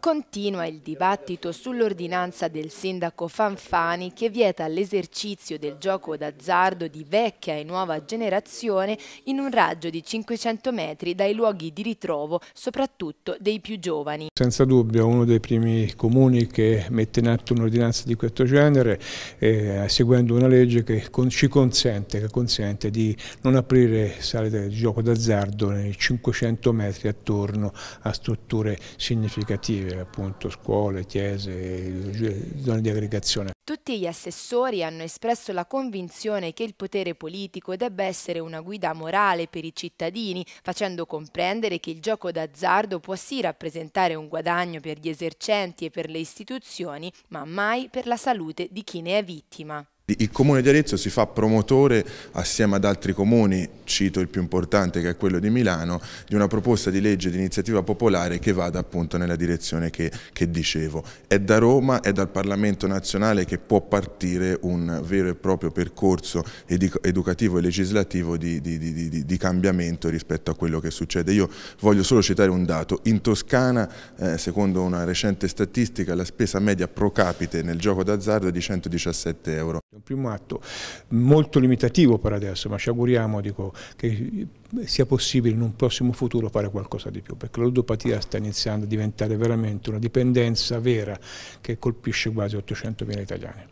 Continua il dibattito sull'ordinanza del sindaco Fanfani che vieta l'esercizio del gioco d'azzardo di vecchia e nuova generazione in un raggio di 500 metri dai luoghi di ritrovo, soprattutto dei più giovani. Senza dubbio uno dei primi comuni che mette in atto un'ordinanza di questo genere, eh, seguendo una legge che con, ci consente, che consente, di non aprire sale di gioco d'azzardo nei 500 metri attorno a strutture significative, appunto scuole, chiese, zone di aggregazione. Tutti gli assessori hanno espresso la convinzione che il potere politico debba essere una guida morale per i cittadini, facendo comprendere che il gioco d'azzardo può sì rappresentare un guadagno per gli esercenti e per le istituzioni, ma mai per la salute di chi ne è vittima. Il Comune di Arezzo si fa promotore assieme ad altri comuni, cito il più importante che è quello di Milano, di una proposta di legge di iniziativa popolare che vada appunto nella direzione che, che dicevo. È da Roma, è dal Parlamento nazionale che può partire un vero e proprio percorso educativo e legislativo di, di, di, di, cambiamento rispetto a quello che succede. Io voglio solo citare un dato. In Toscana, eh, secondo una recente statistica, la spesa media pro capite nel gioco d'azzardo è di 117 euro. È un primo atto molto limitativo per adesso, ma ci auguriamo dico, che sia possibile in un prossimo futuro fare qualcosa di più, perché l'odopatia sta iniziando a diventare veramente una dipendenza vera che colpisce quasi 800.000 italiani.